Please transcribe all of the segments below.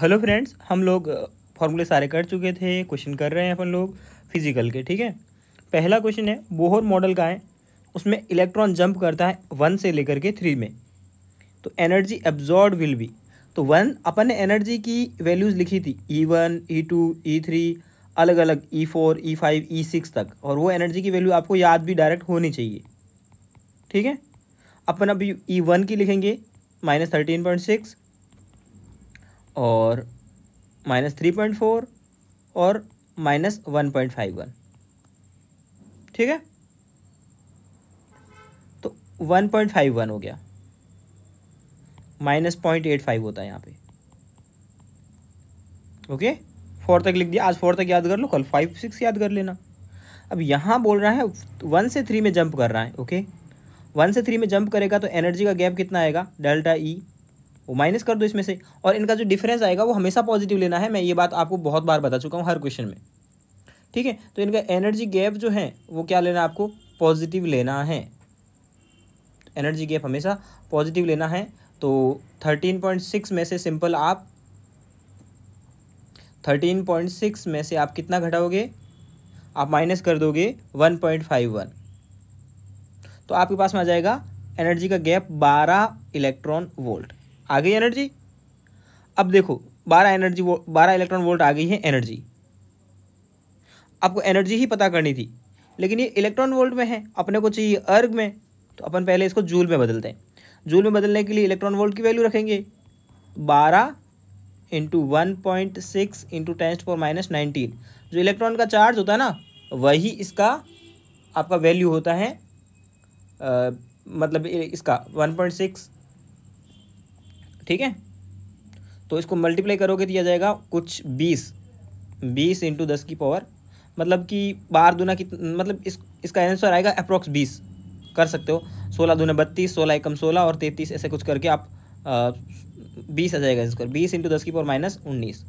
hello friends हम लोग फॉर्मूले सारे कर चुके थे क्वेश्चन कर रहे हैं अपन लोग फिजिकल के ठीक है पहला क्वेश्चन है बोहर मॉडल का है उसमें इलेक्ट्रॉन जंप करता है वन से लेकर के थ्री में तो एनर्जी एब्जॉर्ड विल बी तो वन अपन ने एनर्जी की वैल्यूज़ लिखी थी E one E two E three अलग अलग E four E five E six तक और वो एनर्जी की वैल्यू आपको याद भी डायरेक्ट होनी चाहिए ठीक है अपन अभी ई e वन की लिखेंगे माइनस थर्टीन पॉइंट सिक्स और माइनस थ्री पॉइंट फोर और minus one point five one ठीक है तो वन पॉइंट फाइव वन हो गया माइनस पॉइंट एट फाइव होता है यहाँ पे ओके फोर तक लिख दिया आज फोर तक याद कर लो कल फाइव सिक्स याद कर लेना अब यहाँ बोल रहा है वन से थ्री में जंप कर रहा है ओके वन से थ्री में जंप करेगा तो एनर्जी का गैप कितना आएगा डेल्टा ई e, वो माइनस कर दो इसमें से और इनका जो डिफरेंस आएगा वो हमेशा पॉजिटिव लेना है मैं ये बात आपको बहुत बार बता चुका हूँ हर क्वेश्चन में ठीक है तो इनका एनर्जी गैप जो है वो क्या लेना आपको पॉजिटिव लेना है एनर्जी गैप हमेशा पॉजिटिव लेना है तो थर्टीन पॉइंट सिक्स में से सिंपल आप थर्टीन पॉइंट सिक्स में से आप कितना घटाओगे आप माइनस कर दोगे वन पॉइंट फाइव वन तो आपके पास में आ जाएगा एनर्जी का गैप बारह इलेक्ट्रॉन वोल्ट आ गई एनर्जी अब देखो बारह एनर्जी बारह इलेक्ट्रॉन वोल्ट आ गई है एनर्जी आपको एनर्जी ही पता करनी थी लेकिन ये इलेक्ट्रॉन वोल्ट में है अपने को चाहिए अर्ग में तो अपन पहले इसको जूल में बदलते हैं जूल में बदलने के लिए इलेक्ट्रॉन वोल्ट की वैल्यू रखेंगे बारह into one point six into ten फोर माइनस नाइनटीन जो इलेक्ट्रॉन का चार्ज होता है ना वही इसका आपका वैल्यू होता है आ, मतलब इसका वन पॉइंट सिक्स ठीक है तो इसको मल्टीप्लाई करोगे दिया तो जाएगा कुछ बीस बीस इंटू दस की पावर मतलब कि बारह दूना कित मतलब इस इसका आंसर आएगा अप्रॉक्स बीस कर सकते हो सोलह दूना बत्तीस सोलह एकम सोलह और तैंतीस ऐसे कुछ करके आप बीस आ जाएगा इसका बीस इंटू दस की पावर माइनस उन्नीस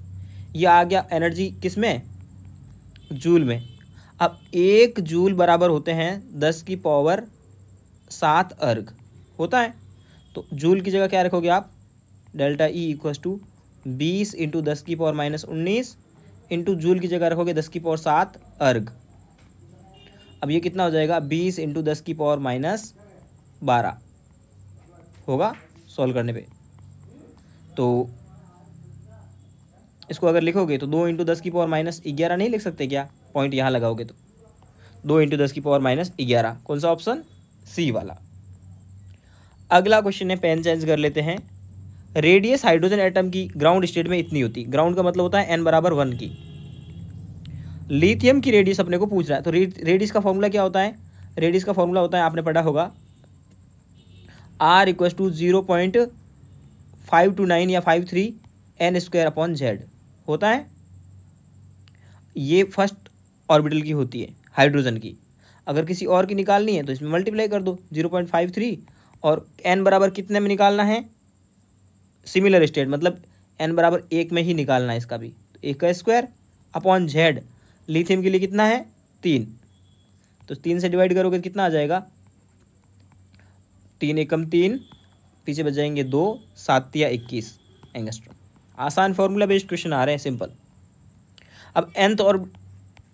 ये आ गया एनर्जी किस में जूल में अब एक जूल बराबर होते हैं दस की पावर सात अर्घ होता है तो जूल की जगह क्या रखोगे आप डेल्टा ई इक्वस टू बीस इंटू दस की पावर माइनस उन्नीस इंटू जूल की जगह रखोगे दस की पावर सात अर्घ अब ये कितना हो जाएगा बीस इंटू दस की पावर माइनस बारह होगा सॉल्व करने पे तो इसको अगर लिखोगे तो दो इंटू दस की पावर माइनस ग्यारह नहीं लिख सकते क्या पॉइंट यहाँ लगाओगे तो दो इंटू दस की पावर माइनस ग्यारह कौन सा ऑप्शन सी वाला अगला क्वेश्चन है पेन चेंज कर लेते हैं रेडियस हाइड्रोजन एटम की ग्राउंड स्टेट में इतनी होती ग्राउंड का मतलब होता है एन बराबर वन की लिथियम की रेडियस अपने को पूछ रहा है तो रेडियस का फॉर्मूला क्या होता है रेडियस का फॉर्मूला होता है आपने पढ़ा होगा R equal to zero point five two nine या five three n square upon Z होता है ये फर्स्ट ऑर्बिटल की होती है हाइड्रोजन की अगर किसी और की निकालनी है तो इसमें मल्टीप्लाई कर दो जीरो पॉइंट फाइव थ्री और एन बराबर कितने में निकालना है सिमिलर स्टेट मतलब एन बराबर एक में ही निकालना है इसका भी तो एक का स्क्वायर अपॉन जेड लिथियम के लिए कितना है तीन तो तीन से डिवाइड करोगे तो कितना आ जाएगा तीन एकम तीन पीछे बच जाएंगे दो सात या इक्कीस एंगस्ट्रो आसान फार्मूला बेस्ड क्वेश्चन आ रहे हैं सिंपल अब एंथ तो और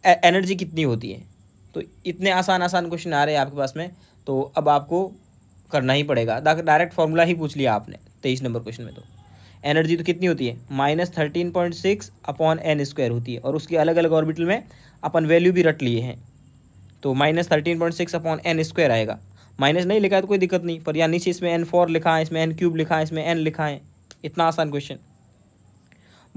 एनर्जी कितनी होती है तो इतने आसान आसान क्वेश्चन आ रहे हैं आपके पास में तो अब आपको करना ही पड़ेगा डायरेक्ट फॉर्मूला ही पूछ लिया आपने तेईस नंबर क्वेश्चन में तो एनर्जी तो कितनी होती है minus thirteen point six upon n square होती है और उसके अलग अलग ऑर्बिटल में अपन वैल्यू भी रट लिए हैं तो minus thirteen point six upon n square आएगा माइनस नहीं लिखा है तो कोई दिक्कत नहीं पर या नीचे इसमें एन फोर लिखा है इसमें एन क्यूब लिखा है इसमें एन लिखा है इतना आसान क्वेश्चन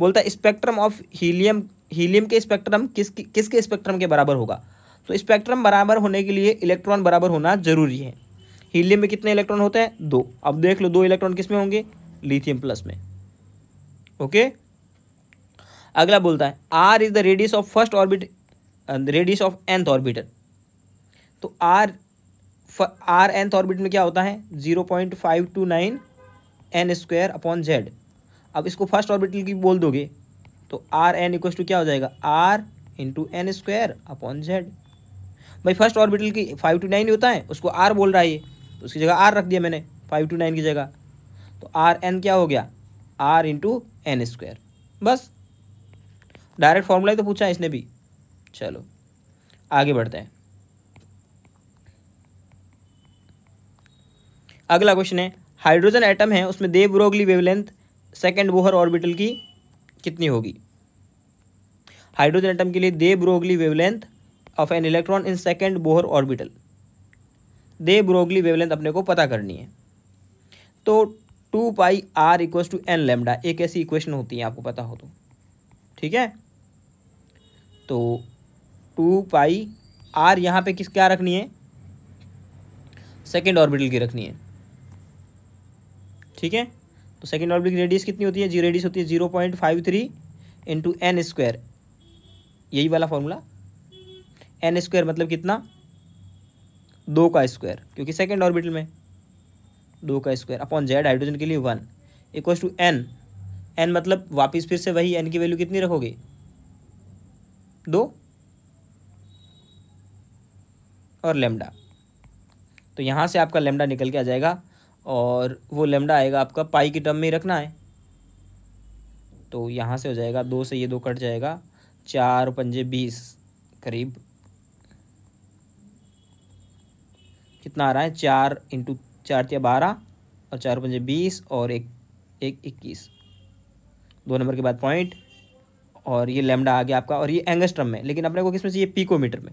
बोलता है स्पेक्ट्रम ऑफ हीलियम हीलियम के स्पेक्ट्रम किस किसके स्पेक्ट्रम के बराबर होगा तो स्पेक्ट्रम बराबर होने के लिए इलेक्ट्रॉन बराबर होना जरूरी है हीलियम में कितने इलेक्ट्रॉन होते हैं दो अब देख लो दो इलेक्ट्रॉन किस में होंगे लिथियम प्लस में ओके अगला बोलता है R is the radius of first orbit radius of nth orbiter तो आर आर एंथ ऑर्बिट में क्या होता है zero point five two nine n square upon Z अब इसको फर्स्ट ऑर्बिटल की बोल दोगे तो आर एन इक्व टू क्या हो जाएगा R into n square upon Z भाई फर्स्ट ऑर्बिटल की फाइव टू नाइन होता है उसको आर बोल रहा है ये तो उसकी जगह आर रख दिया मैंने फाइव टू नाइन की जगह तो आर एन क्या हो गया आर इंटू एन स्क्वायर बस डायरेक्ट फॉर्मूला ही तो पूछा है इसने भी चलो आगे बढ़ते हैं अगला क्वेश्चन है हाइड्रोजन एटम है उसमें de Broglie wavelength second Bohr orbital की कितनी होगी हाइड्रोजन एटम के लिए de Broglie wavelength of an electron in second Bohr orbital de Broglie wavelength अपने को पता करनी है तो two pi R equals to n lambda एक ऐसी इक्वेशन होती है आपको पता हो तो ठीक है तो टू पाई आर यहाँ पे किस क्या रखनी है सेकेंड ऑर्बिटल की रखनी है ठीक है तो सेकेंड ऑर्बिटल की रेडियस कितनी होती है जी रेडियस होती है zero point five three into n square यही वाला फॉर्मूला एन स्क्वायर मतलब कितना दो का स्क्वायर क्योंकि सेकेंड ऑर्बिटल में दो का स्क्वायर अपॉन जेड हाइड्रोजन के लिए one equal to n n मतलब वापस फिर से वही एन की वैल्यू कितनी रखोगे दो और लेमडा तो यहाँ से आपका लेमडा निकल के आ जाएगा और वो लेमडा आएगा आपका पाई की टर्म में ही रखना है तो यहाँ से हो जाएगा दो से ये दो कट जाएगा चार पंजे बीस करीब कितना आ रहा है चार इंटू चार या बारह और चार पंजे बीस और एक एक इक्कीस दो नंबर के बाद पॉइंट और ये लेमडा आ गया आपका और ये एंगस्ट्रम में लेकिन अपने को किस में चाहिए पीकोमीटर में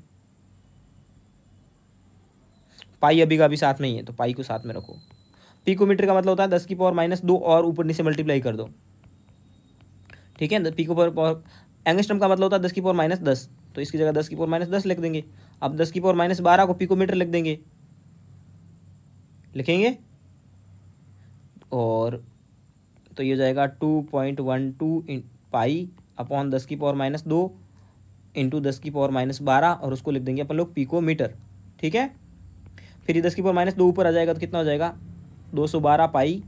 पाई अभी का अभी साथ में ही है तो पाई को साथ में रखो पीकोमीटर का मतलब होता है दस की पावर माइनस दो और ऊपर नीचे मल्टीप्लाई कर दो ठीक है पीको पावर पावर एंगस्ट्रम का मतलब होता है दस की पावर माइनस दस तो इसकी जगह दस की पावर माइनस दस लिख देंगे अब दस की पावर माइनस बारह को पीकोमीटर लिख देंगे लिखेंगे और तो ये हो जाएगा two point one two pi upon दस की पावर माइनस दो इंटू दस की पावर माइनस बारह और उसको लिख देंगे अपन लोग पीको मीटर ठीक है फिर ये दस की पावर माइनस दो ऊपर आ जाएगा तो कितना हो जाएगा दो सौ बारह पाई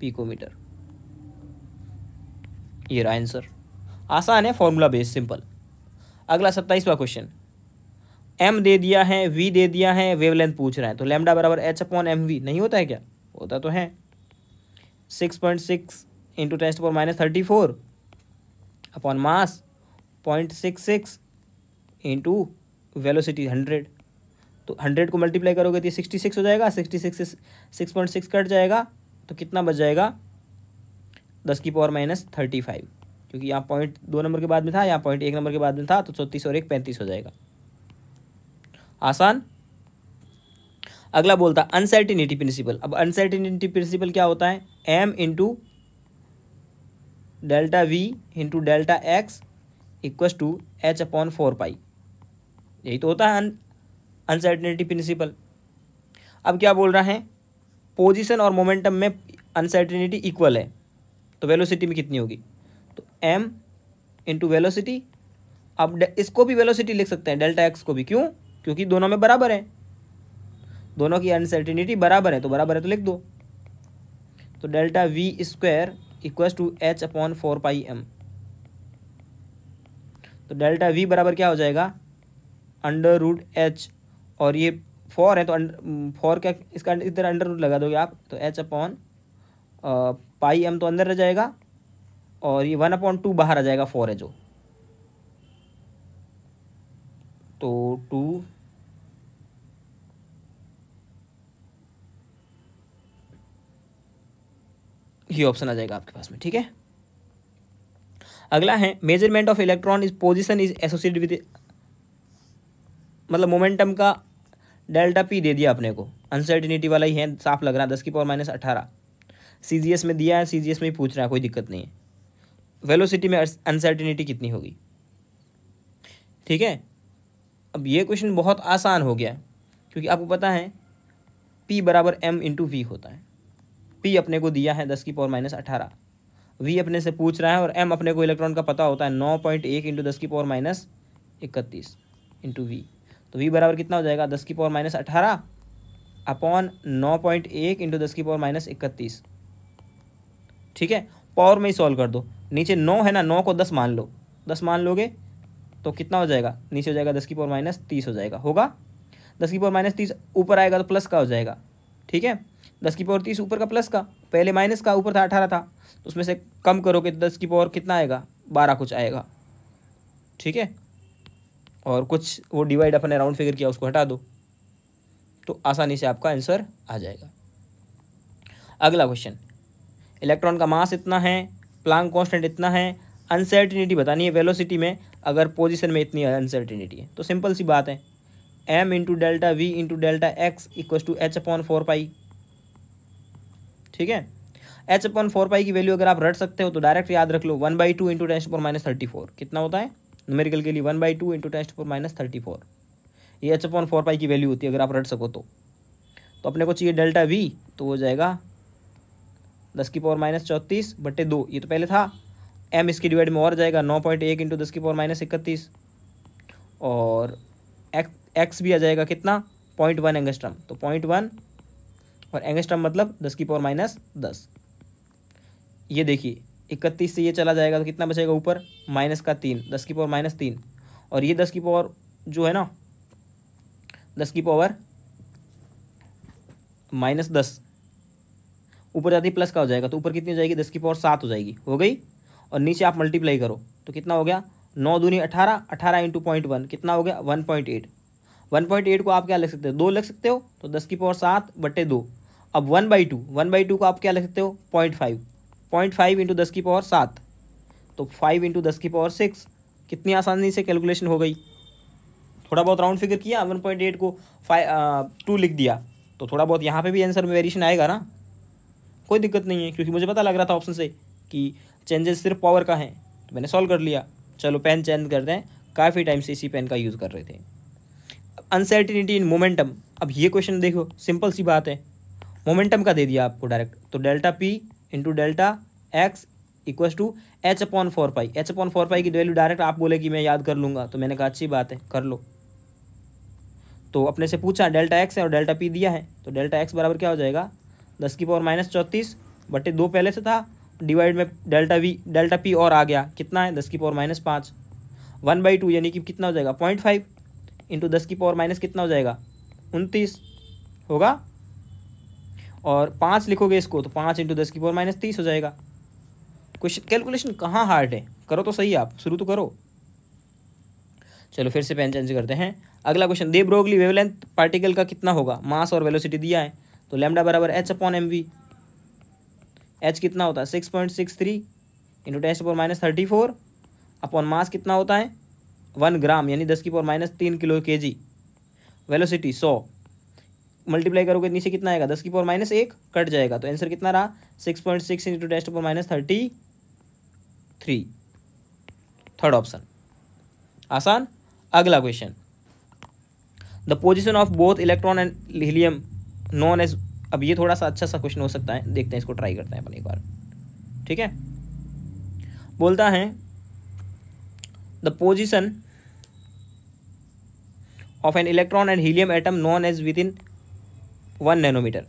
पीकोमीटर ये रहा आंसर आसान है फॉर्मूला बेस्ड सिंपल अगला सत्ताईसवा क्वेश्चन एम दे दिया है वी दे दिया है वेवलेंथ पूछ रहा है तो लेमडा बराबर एच अपॉन एम वी नहीं होता है क्या होता तो है सिक्स पॉइंट सिक्स इंटू टेस्ट पर minus thirty four upon mass point six six into velocity hundred तो हंड्रेड को मल्टीप्लाई करोगे तो सिक्सटी सिक्स हो जाएगा sixty six six point six cut जाएगा तो कितना बच जाएगा दस की पावर माइनस थर्टी फाइव क्योंकि यहाँ पॉइंट दो नंबर के बाद में था यहाँ पॉइंट एक नंबर के बाद में था तो चौंतीस और एक पैंतीस हो जाएगा आसान अगला बोलता है अनसर्टिनिटी प्रिंसिपल अब अनसर्टिनिटी प्रिंसिपल क्या होता है m into delta v into delta x equals to h upon four pi यही तो होता है अनसर्टिनिटी प्रिंसिपल अब क्या बोल रहा है पोजीशन और मोमेंटम में अनसर्टिनिटी इक्वल है तो वेलोसिटी में कितनी होगी तो एम इंटू वेलोसिटी अब इसको भी वेलोसिटी लिख सकते हैं डेल्टा एक्स को भी क्यों क्योंकि दोनों में बराबर है दोनों की अनसर्टिनिटी बराबर है तो बराबर है तो लिख दो तो delta v square equals to h upon four pi m तो डेल्टा वी बराबर क्या हो जाएगा अंडर रूट एच और ये फोर है तो फोर का इसका इधर अंडर रूट लगा दोगे आप तो एच अपॉन पाई एम तो अंदर रह जाएगा और ये वन अपॉन टू बाहर आ जाएगा फोर है जो तो टू ये ऑप्शन आ जाएगा आपके पास में ठीक है अगला है measurement of electron is position is associated with मतलब मोमेंटम का डेल्टा पी दे दिया अपने को अनसर्टिनिटी वाला ही है साफ लग रहा है दस की पावर माइनस अठारह सी जी एस में दिया है सी जी एस में ही पूछ रहा है कोई दिक्कत नहीं है वेलोसिटी में अनसर्टिनिटी कितनी होगी ठीक है अब ये क्वेश्चन बहुत आसान हो गया क्योंकि आपको पता है पी बराबर एम इंटू वी होता है पी अपने को दिया है दस की पावर माइनस अठारह वी अपने से पूछ रहा है और एम अपने को इलेक्ट्रॉन का पता होता है नौ पॉइंट एक इंटू दस की पावर माइनस इकतीस इंटू वी तो वी बराबर कितना हो जाएगा दस की पावर माइनस अठारह अपॉन नौ पॉइंट एक इंटू दस की पावर माइनस इकतीस ठीक है पावर में ही सॉल्व कर दो नीचे नौ है ना नौ को दस मान लो दस मान लोगे तो कितना हो जाएगा नीचे हो जाएगा दस की पावर माइनस तीस हो जाएगा होगा दस की पावर माइनस तीस ऊपर आएगा तो प्लस का हो जाएगा ठीक है दस की पावर तीस ऊपर का प्लस का पहले माइनस का ऊपर था अठारह था तो उसमें से कम करोगे तो दस की पावर कितना आएगा बारह कुछ आएगा ठीक है और कुछ वो डिवाइड अपने राउंड फिगर किया उसको हटा दो तो आसानी से आपका आंसर आ जाएगा अगला क्वेश्चन इलेक्ट्रॉन का मास इतना है प्लांग कांस्टेंट इतना है अनसर्टिनिटी बतानी है वेलोसिटी में अगर पोजिशन में इतनी अनसर्टिनिटी है तो सिंपल सी बात है m into delta v into delta x equals to h upon four pi ठीक है एच अपॉन फोर पाई की वैल्यू अगर आप रट सकते हो तो डायरेक्ट याद रख लो one by two into tens four minus thirty four कितना होता है न्यूमेरिकल के लिए one by two into tens four minus thirty four ये एच अपॉन फोर पाई की वैल्यू होती है अगर आप रट सको तो तो अपने को चाहिए डेल्टा वी तो हो जाएगा दस की पावर माइनस चौंतीस बटे दो ये तो पहले था एम इसकी डिवाइड में और जाएगा नौ पॉइंट एक इंटू दस की पावर माइनस इकतीस और एक्स एक्स भी आ जाएगा कितना पॉइंट वन एंगस्ट्रम तो पॉइंट वन और एंगस्ट्रम मतलब दस की पावर माइनस दस ये देखिए इकतीस से ये चला जाएगा तो कितना बचेगा ऊपर माइनस का तीन दस की पावर माइनस तीन और ये दस की पावर जो है ना दस की पावर माइनस दस ऊपर जाती प्लस का हो जाएगा तो ऊपर कितनी हो जाएगी दस की पावर सात हो जाएगी हो गई और नीचे आप मल्टीप्लाई करो तो कितना हो गया नौ दूनी अठारह अठारह इंटू पॉइंट वन कितना हो गया one point eight one point eight को आप क्या लिख सकते हो दो लिख सकते हो तो दस की पावर सात बटे दो अब one by two one by two को आप क्या लिख सकते हो point five point five into दस की पावर सात तो फाइव इंटू दस की पावर सिक्स कितनी आसानी से कैलकुलेशन हो गई थोड़ा बहुत राउंड फिगर किया वन पॉइंट एट को फाइव टू लिख दिया तो थोड़ा बहुत यहाँ पर भी आंसर में वेरिएशन आएगा ना कोई दिक्कत नहीं है क्योंकि मुझे पता लग रहा था ऑप्शन से कि चेंजेस सिर्फ पावर का है तो मैंने सॉल्व कर लिया चलो पेन चेंज करते हैं काफ़ी टाइम से इसी पेन का यूज़ कर रहे थे अनसर्टिनिटी इन मोमेंटम अब ये क्वेश्चन देखो सिंपल सी बात है मोमेंटम का दे दिया आपको डायरेक्ट तो delta p into delta x equals to h upon four pi h upon four pi की वैल्यू डायरेक्ट आप बोले कि मैं याद कर लूँगा तो मैंने कहा अच्छी बात है कर लो तो अपने से पूछा डेल्टा एक्स है और डेल्टा पी दिया है तो डेल्टा एक्स बराबर क्या हो जाएगा दस की पावर माइनस चौंतीस बटे दो पहले से था डिवाइड में डेल्टा वी डेल्टा पी और आ गया कितना है दस की पावर माइनस पाँच वन बाई टू यानी कि कितना हो जाएगा पॉइंट फाइव इंटू दस की पावर माइनस कितना हो जाएगा उनतीस होगा और पाँच लिखोगे इसको तो पाँच इंटू दस की पावर माइनस तीस हो जाएगा क्वेश्चन कैलकुलेशन कहाँ हार्ड है करो तो सही आप शुरू तो करो चलो फिर से पेन चेंज करते हैं अगला question de Broglie wavelength particle का कितना होगा मास और वेलोसिटी दिया है तो लेमडा बराबर h upon m v h कितना होता है six point six three into ten power minus thirty four upon mass कितना होता है वन ग्राम यानी दस की पावर माइनस तीन किलो के जी वेलोसिटी सौ मल्टीप्लाई करोगे नीचे कितना आएगा दस की पावर माइनस एक कट जाएगा तो आंसर कितना रहा सिक्स पॉइंट सिक्स इंटू टेस्ट power minus thirty three third option आसान अगला question the position of both electron and helium known as अब ये थोड़ा सा अच्छा सा क्वेश्चन हो सकता है देखते हैं इसको ट्राई करते हैं अपन एक बार ठीक है बोलता है the position of an electron and helium atom known as within one nanometer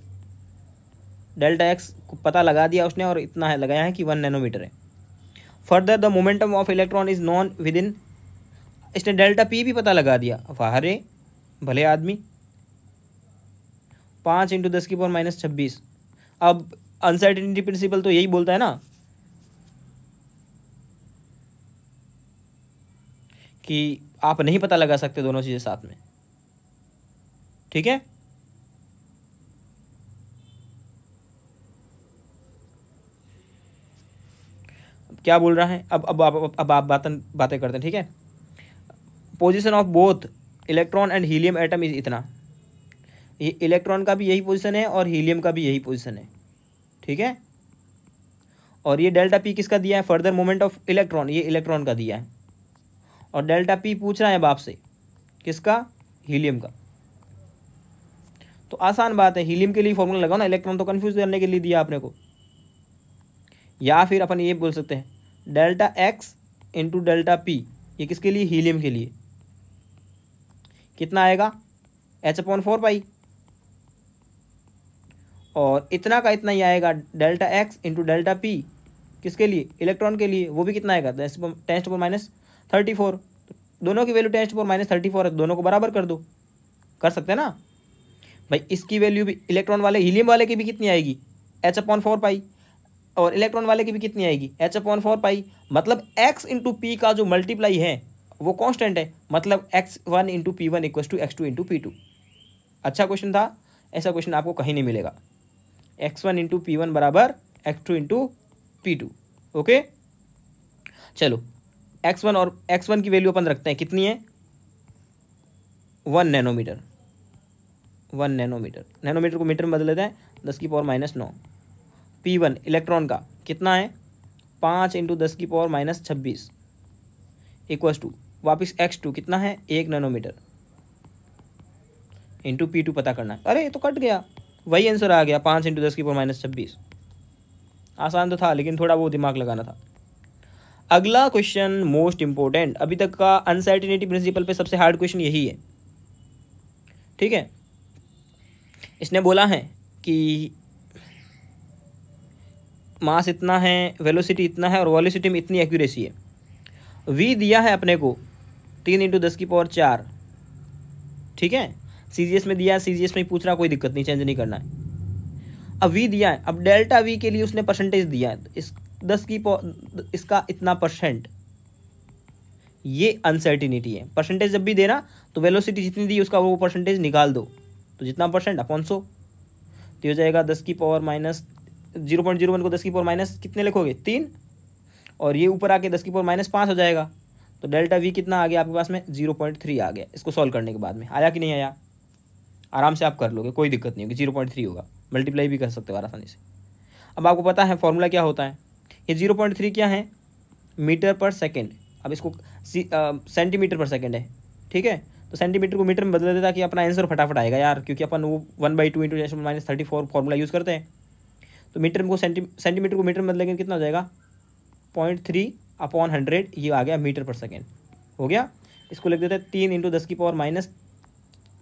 delta x को पता लगा दिया उसने और इतना है लगाया है कि वन नैनोमीटर है further the momentum of electron is known within इसने डेल्टा पी भी पता लगा दिया वाह रे भले आदमी पाँच इंटू दस की पावर माइनस छब्बीस अब अनसर्टिनिटी प्रिंसिपल तो यही बोलता है ना कि आप नहीं पता लगा सकते दोनों चीज़ें साथ में ठीक है क्या बोल रहा है अब अब अब, अब आप बात बातें करते हैं ठीक है position of both electron and helium atom is इतना इलेक्ट्रॉन e, का भी यही पोजीशन है और हीलियम का भी यही पोजीशन है ठीक है और ये डेल्टा पी किसका दिया है फर्दर मोमेंट ऑफ इलेक्ट्रॉन ये इलेक्ट्रॉन का दिया है और डेल्टा पी पूछ रहा है बाप से किसका हीलियम का तो आसान बात है हीलियम के लिए फॉर्मूला लगाओ ना इलेक्ट्रॉन तो कन्फ्यूज करने के लिए दिया आपने को या फिर अपन ये बोल सकते हैं delta x into delta p ये किसके लिए हीलियम के लिए कितना आएगा एच अपॉन फोर पाई और इतना का इतना ही आएगा delta x into delta p किसके लिए इलेक्ट्रॉन के लिए वो भी कितना आएगा टेंस पर माइनस थर्टी फोर दोनों की वैल्यू टेंस पर माइनस थर्टी फोर है दोनों को बराबर कर दो कर सकते हैं ना भाई इसकी वैल्यू भी इलेक्ट्रॉन वाले हीलियम वाले की भी कितनी आएगी एच अपॉन फोर पाई और इलेक्ट्रॉन वाले की भी कितनी आएगी एच अपॉन फोर पाई मतलब एक्स इंटू पी का जो मल्टीप्लाई है वो कॉन्स्टेंट है मतलब x one into p one equals to x two into p two अच्छा क्वेश्चन था ऐसा क्वेश्चन आपको कहीं नहीं मिलेगा x one into p one बराबर x two into p two okay चलो एक्स वन और एक्स वन की वैल्यू अपन रखते हैं कितनी है one nanometer one nanometer nanometer को मीटर में बदल देते हैं दस की पावर माइनस नौ पी वन इलेक्ट्रॉन का कितना है पाँच इंटू दस की पावर माइनस छब्बीस इक्वस टू वापिस एक्स टू कितना है एक नैनोमीटर इंटू पी टू पता करना अरे ये तो कट गया वही आंसर आ गया पाँच इंटू दस की पावर माइनस छब्बीस आसान तो था लेकिन थोड़ा वो दिमाग लगाना था अगला क्वेश्चन मोस्ट इंपॉर्टेंट अभी तक का अनसर्टिनिटी प्रिंसिपल पे सबसे हार्ड क्वेश्चन यही है ठीक है इसने बोला है कि मास इतना है वेलोसिटी इतना है और वॉलिसिटी में इतनी एक्यूरेसी है वी दिया है अपने को तीन इंटू दस की पावर चार ठीक है सी में दिया है सी में पूछ रहा कोई दिक्कत नहीं चेंज नहीं करना है अब वी दिया है अब डेल्टा वी के लिए उसने परसेंटेज दिया है तो इस दस की इसका इतना परसेंट ये अनसर्टिनिटी है परसेंटेज जब भी देना तो वेलोसिटी जितनी दी उसका वो परसेंटेज निकाल दो तो जितना परसेंट अपन सौ तो हो जाएगा दस की power minus zero point zero one को दस की पावर माइनस कितने लिखोगे तीन और ये ऊपर आके दस की पावर माइनस पाँच हो जाएगा तो डेल्टा वी कितना आ गया आपके पास में जीरो पॉइंट थ्री आ गया इसको सॉल्व करने के बाद में आया कि नहीं आया आराम से आप कर लोगे कोई दिक्कत नहीं होगी जीरो पॉइंट थ्री होगा मल्टीप्लाई भी कर सकते हो आसानी से अब आपको पता है फॉर्मूला क्या होता है ये जीरो पॉइंट थ्री क्या है मीटर पर सेकेंड अब इसको सेंटीमीटर पर सेकेंड है ठीक है तो सेंटीमीटर को मीटर में बदल देता कि अपना आंसर फटाफट आएगा यार क्योंकि अपन वो one by two into minus thirty four formula use करते हैं तो मीटर को सेंटी सेंटीमीटर को मीटर में बदलेंगे तो कितना हो जाएगा पॉइंट थ्री अपॉन हंड्रेड ये आ गया मीटर पर सेकेंड हो गया इसको लिख देते हैं तीन इंटू दस की पावर माइनस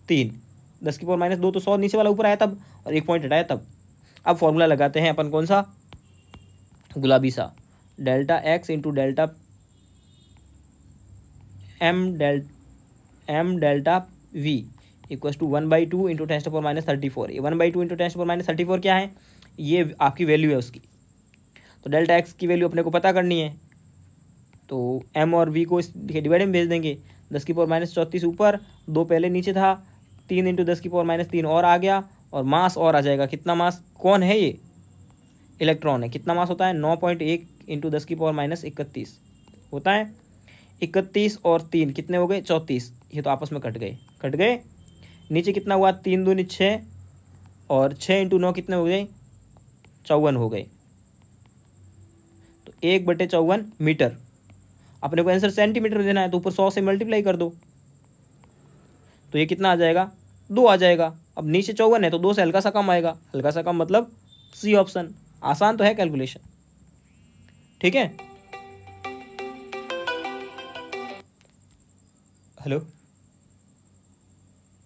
तीन दस की पावर माइनस दो तो सौ नीचे वाला ऊपर आया तब और एक पॉइंट हटाया तब अब फॉर्मूला लगाते हैं अपन कौन सा गुलाबी सा delta x into delta m del m delta v equal to one by two into tens पर माइनस थर्टी फोर ये one by two into tens पर माइनस थर्टी फोर क्या है ये आपकी वैल्यू है उसकी तो डेल्टा एक्स की वैल्यू अपने को पता करनी है तो एम और वी को इस डिवाइड में भेज देंगे दस की पावर माइनस चौंतीस ऊपर दो पहले नीचे था तीन इंटू दस की पावर माइनस तीन और आ गया और मास और आ जाएगा कितना मास कौन है ये इलेक्ट्रॉन है कितना मास होता है नौ पॉइंट एक इंटू दस की पावर माइनस इकतीस होता है इकतीस और तीन कितने हो गए चौंतीस ये तो आपस में कट गए कट गए नीचे कितना हुआ तीन दूनी छः और छः इंटू नौ कितने हो गए चौवन हो गए तो एक बटे चौवन मीटर अपने को आंसर सेंटीमीटर में देना है तो ऊपर सौ से मल्टीप्लाई कर दो तो ये कितना आ जाएगा दो आ जाएगा अब नीचे चौवन है तो दो से हल्का सा कम आएगा हल्का सा कम मतलब सी ऑप्शन आसान तो है कैलकुलेशन ठीक है हेलो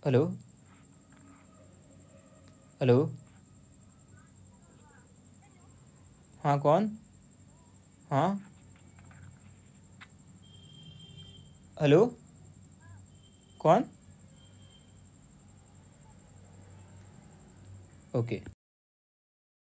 हेलो हेलो हाँ कौन हाँ हेलो कौन okay